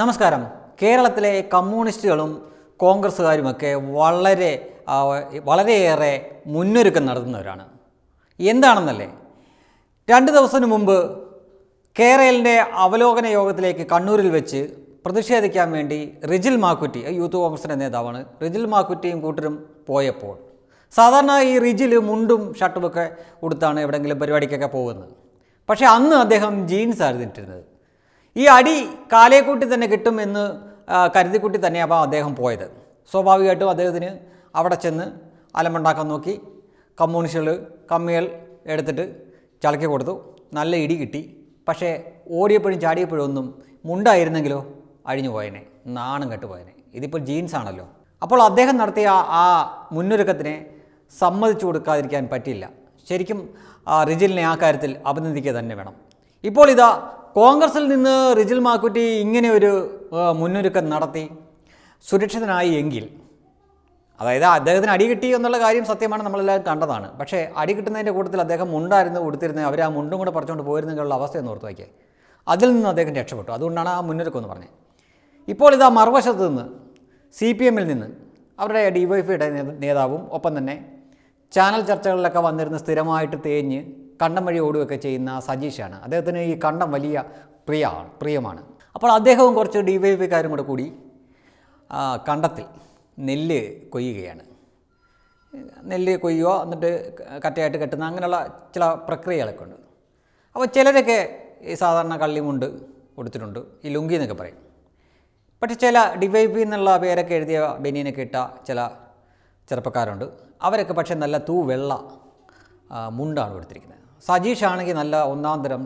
നമസ്കാരം കേരളത്തിലെ കമ്മ്യൂണിസ്റ്റുകളും കോൺഗ്രസ്സുകാരുമൊക്കെ വളരെ വളരെയേറെ മുന്നൊരുക്കം നടത്തുന്നവരാണ് എന്താണെന്നല്ലേ രണ്ട് ദിവസത്തിന് മുമ്പ് കേരളിൻ്റെ അവലോകന യോഗത്തിലേക്ക് കണ്ണൂരിൽ വെച്ച് പ്രതിഷേധിക്കാൻ വേണ്ടി റിജിൽ മാക്കുറ്റി യൂത്ത് കോൺഗ്രസിൻ്റെ നേതാവാണ് റിജിൽ മാക്കുറ്റിയും കൂട്ടരും പോയപ്പോൾ സാധാരണ ഈ റിജിൽ മുണ്ടും ഷർട്ടുമൊക്കെ ഉടുത്താണ് എവിടെയെങ്കിലും പരിപാടിക്കൊക്കെ പോകുന്നത് പക്ഷേ അന്ന് അദ്ദേഹം ജീൻസ് ആയിരുന്നു ഇട്ടിരുന്നത് ഈ അടി കാലേക്കൂട്ടി തന്നെ കിട്ടും എന്ന് കരുതിക്കുട്ടി തന്നെയാണ് അദ്ദേഹം പോയത് സ്വാഭാവികമായിട്ടും അദ്ദേഹത്തിന് അവിടെ ചെന്ന് അലമുണ്ടാക്കാൻ നോക്കി കമ്മ്യൂണിസ്റ്റുകൾ കമ്മികൾ എടുത്തിട്ട് ചളക്കി കൊടുത്തു നല്ല ഇടി കിട്ടി പക്ഷേ ഓടിയപ്പോഴും ചാടിയപ്പോഴും ഒന്നും മുണ്ടായിരുന്നെങ്കിലോ അഴിഞ്ഞു പോയനെ നാണം കെട്ടുപോയനെ ഇതിപ്പോൾ ജീൻസ് ആണല്ലോ അപ്പോൾ അദ്ദേഹം നടത്തിയ ആ മുന്നൊരുക്കത്തിനെ സമ്മതിച്ചു കൊടുക്കാതിരിക്കാൻ പറ്റില്ല ശരിക്കും റിജിലിനെ ആ കാര്യത്തിൽ അഭിനന്ദിക്കുക തന്നെ വേണം ഇപ്പോൾ ഇതാ കോൺഗ്രസിൽ നിന്ന് റിജിൽ മാക്കുറ്റി ഇങ്ങനെ ഒരു മുന്നൊരുക്കം നടത്തി സുരക്ഷിതനായി എങ്കിൽ അതായത് അദ്ദേഹത്തിന് അടി കിട്ടി എന്നുള്ള കാര്യം സത്യമാണ് നമ്മളെല്ലാവരും കണ്ടതാണ് പക്ഷേ അടി കിട്ടുന്നതിൻ്റെ കൂട്ടത്തിൽ അദ്ദേഹം മുണ്ടായിരുന്നു കൊടുത്തിരുന്നത് അവർ ആ മുണ്ടും കൂടെ പറിച്ചുകൊണ്ട് പോയിരുന്നുള്ള അവസ്ഥ എന്ന് ഓർത്ത് വയ്ക്കുക അതിൽ നിന്ന് അദ്ദേഹം രക്ഷപ്പെട്ടു അതുകൊണ്ടാണ് ആ മുന്നൊരുക്കം എന്ന് പറഞ്ഞത് ഇപ്പോൾ ഇതാ മറുവശത്ത് നിന്ന് സി പി എമ്മിൽ നിന്ന് അവരുടെ ഡി വൈ ഫിയുടെ നേതാവും ഒപ്പം തന്നെ ചാനൽ ചർച്ചകളിലൊക്കെ വന്നിരുന്ന് സ്ഥിരമായിട്ട് തേഞ്ഞ് കണ്ടം വഴി ഓടുകയൊക്കെ ചെയ്യുന്ന സജീഷാണ് അദ്ദേഹത്തിന് ഈ കണ്ടം വലിയ പ്രിയമാണ് പ്രിയമാണ് അപ്പോൾ അദ്ദേഹവും കുറച്ച് ഡി വൈ പിക്കാരും കൂടെ കൂടി കണ്ടത്തിൽ നെല്ല് കൊയ്യുകയാണ് നെല്ല് കൊയ്യുക എന്നിട്ട് കറ്റയായിട്ട് കെട്ടുന്ന അങ്ങനെയുള്ള ചില പ്രക്രിയകളൊക്കെ ഉണ്ട് അപ്പോൾ ചിലരൊക്കെ ഈ സാധാരണ കള്ളിമുണ്ട് കൊടുത്തിട്ടുണ്ട് ഈ ലുങ്കി എന്നൊക്കെ പറയും പക്ഷേ ചില പി എന്നുള്ള പേരൊക്കെ എഴുതിയ ബനിയനൊക്കെ ഇട്ട ചില ചെറുപ്പക്കാരുണ്ട് അവരൊക്കെ പക്ഷേ നല്ല തൂ വെള്ള മുണ്ടാണ് കൊടുത്തിരിക്കുന്നത് സജീഷ് ആണെങ്കിൽ നല്ല ഒന്നാം തരം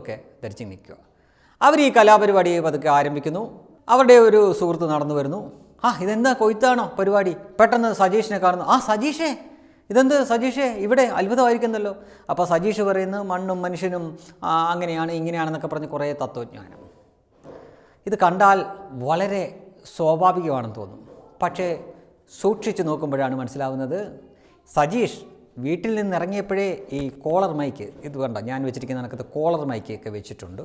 ഒക്കെ ധരിച്ച് നിൽക്കുക അവർ ഈ കലാപരിപാടി പതുക്കെ ആരംഭിക്കുന്നു അവരുടെ ഒരു സുഹൃത്ത് നടന്നു വരുന്നു ആ ഇതെന്താ കൊയ്ത്താണോ പരിപാടി പെട്ടെന്ന് സജീഷിനെ കാണുന്നു ആ സജീഷേ ഇതെന്ത് സജീഷേ ഇവിടെ അത്ഭുതമായിരിക്കുന്നല്ലോ അപ്പോൾ സജീഷ് പറയുന്നു മണ്ണും മനുഷ്യനും അങ്ങനെയാണ് ഇങ്ങനെയാണെന്നൊക്കെ പറഞ്ഞ് കുറേ തത്വജ്ഞാനം ഇത് കണ്ടാൽ വളരെ സ്വാഭാവികമാണെന്ന് തോന്നും പക്ഷേ സൂക്ഷിച്ചു നോക്കുമ്പോഴാണ് മനസ്സിലാവുന്നത് സജീഷ് വീട്ടിൽ നിന്ന് ഇറങ്ങിയപ്പോഴേ ഈ കോളർ മൈക്ക് ഇത് വേണ്ട ഞാൻ വെച്ചിരിക്കുന്ന കണക്കത്ത് കോളർ ഒക്കെ വെച്ചിട്ടുണ്ട്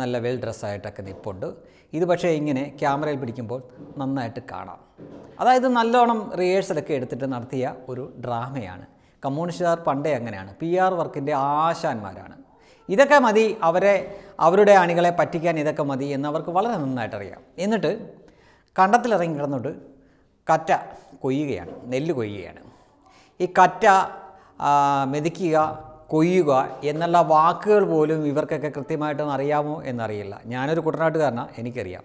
നല്ല വെൽ ഡ്രസ്സായിട്ടൊക്കെ നിപ്പുണ്ട് ഇത് പക്ഷേ ഇങ്ങനെ ക്യാമറയിൽ പിടിക്കുമ്പോൾ നന്നായിട്ട് കാണാം അതായത് നല്ലോണം റിഹേഴ്സലൊക്കെ എടുത്തിട്ട് നടത്തിയ ഒരു ഡ്രാമയാണ് കമ്മ്യൂണിസ്റ്റുകാർ പണ്ടേ അങ്ങനെയാണ് പി ആർ വർക്കിൻ്റെ ആശാന്മാരാണ് ഇതൊക്കെ മതി അവരെ അവരുടെ അണികളെ പറ്റിക്കാൻ ഇതൊക്കെ മതി എന്നവർക്ക് വളരെ നന്നായിട്ടറിയാം എന്നിട്ട് കണ്ടത്തിലിറങ്ങി കിടന്നിട്ട് കറ്റ കൊയ്യുകയാണ് നെല്ല് കൊയ്യുകയാണ് ഈ കറ്റ മെതിക്കുക കൊയ്യുക എന്നുള്ള വാക്കുകൾ പോലും ഇവർക്കൊക്കെ കൃത്യമായിട്ടൊന്നും അറിയാമോ എന്നറിയില്ല ഞാനൊരു കുട്ടനാട്ടുകാരനാണ് എനിക്കറിയാം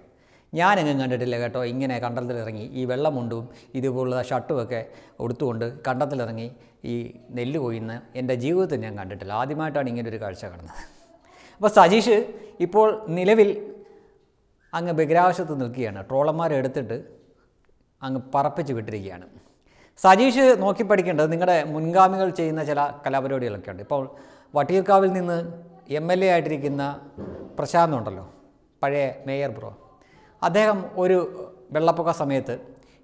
ഞാനെങ്ങും കണ്ടിട്ടില്ല കേട്ടോ ഇങ്ങനെ കണ്ടത്തിലിറങ്ങി ഈ വെള്ളമുണ്ടും ഇതുപോലുള്ള ഷർട്ടുമൊക്കെ ഉടുത്തുകൊണ്ട് കണ്ടത്തിലിറങ്ങി ഈ നെല്ല് കൊയ്യുന്ന എൻ്റെ ജീവിതത്തിൽ ഞാൻ കണ്ടിട്ടില്ല ആദ്യമായിട്ടാണ് ഇങ്ങനൊരു കാഴ്ച കടന്നത് അപ്പോൾ സജീഷ് ഇപ്പോൾ നിലവിൽ അങ്ങ് ബഹിരാവശത്ത് നിൽക്കുകയാണ് ട്രോളന്മാരെ എടുത്തിട്ട് അങ്ങ് പറപ്പിച്ച് വിട്ടിരിക്കുകയാണ് സജീഷ് നോക്കി പഠിക്കേണ്ടത് നിങ്ങളുടെ മുൻഗാമികൾ ചെയ്യുന്ന ചില കലാപരിപാടികളൊക്കെ ഉണ്ട് ഇപ്പോൾ വട്ടിയൂർക്കാവിൽ നിന്ന് എം എൽ എ ആയിട്ടിരിക്കുന്ന പ്രശാന്ത് ഉണ്ടല്ലോ പഴയ മേയർ ബ്രോ അദ്ദേഹം ഒരു വെള്ളപ്പൊക്ക സമയത്ത്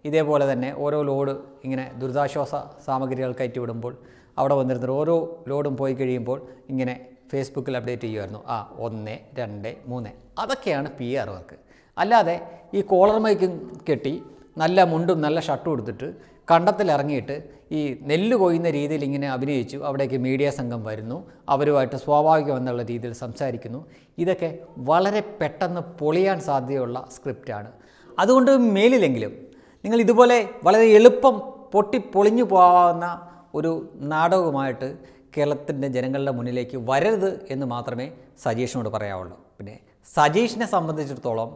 ഇതേപോലെ തന്നെ ഓരോ ലോഡ് ഇങ്ങനെ ദുരിതാശ്വാസ സാമഗ്രികൾ കയറ്റിവിടുമ്പോൾ അവിടെ വന്നിരുന്ന ഓരോ ലോഡും പോയി കഴിയുമ്പോൾ ഇങ്ങനെ ഫേസ്ബുക്കിൽ അപ്ഡേറ്റ് ചെയ്യുമായിരുന്നു ആ ഒന്ന് രണ്ട് മൂന്ന് അതൊക്കെയാണ് പി ആർ വർക്ക് അല്ലാതെ ഈ കോളർ മൈക്കും കെട്ടി നല്ല മുണ്ടും നല്ല ഷർട്ടും എടുത്തിട്ട് കണ്ടത്തിലിറങ്ങിയിട്ട് ഈ നെല്ല് കൊയ്യുന്ന രീതിയിൽ ഇങ്ങനെ അഭിനയിച്ചു അവിടേക്ക് മീഡിയ സംഘം വരുന്നു അവരുമായിട്ട് സ്വാഭാവികമെന്നുള്ള രീതിയിൽ സംസാരിക്കുന്നു ഇതൊക്കെ വളരെ പെട്ടെന്ന് പൊളിയാൻ സാധ്യതയുള്ള സ്ക്രിപ്റ്റാണ് അതുകൊണ്ട് മേലിലെങ്കിലും നിങ്ങൾ ഇതുപോലെ വളരെ എളുപ്പം പൊട്ടി പൊളിഞ്ഞു പോകാവുന്ന ഒരു നാടകവുമായിട്ട് കേരളത്തിൻ്റെ ജനങ്ങളുടെ മുന്നിലേക്ക് വരരുത് എന്ന് മാത്രമേ സജീഷിനോട് പറയാവുള്ളൂ പിന്നെ സജീഷിനെ സംബന്ധിച്ചിടത്തോളം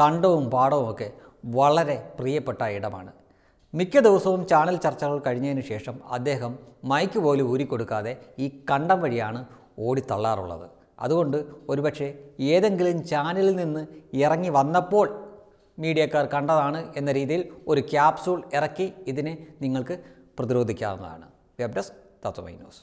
കണ്ടവും പാടവും ഒക്കെ വളരെ പ്രിയപ്പെട്ട ഇടമാണ് മിക്ക ദിവസവും ചാനൽ ചർച്ചകൾ കഴിഞ്ഞതിന് ശേഷം അദ്ദേഹം മൈക്ക് പോലും ഊരിക്കൊടുക്കാതെ ഈ കണ്ടം വഴിയാണ് ഓടിത്തള്ളാറുള്ളത് അതുകൊണ്ട് ഒരുപക്ഷെ ഏതെങ്കിലും ചാനലിൽ നിന്ന് ഇറങ്ങി വന്നപ്പോൾ മീഡിയക്കാർ കണ്ടതാണ് എന്ന രീതിയിൽ ഒരു ക്യാപ്സൂൾ ഇറക്കി ഇതിനെ നിങ്ങൾക്ക് പ്രതിരോധിക്കാവുന്നതാണ് വെബ് ഡെസ്ക് തത്വമൈ ന്യൂസ്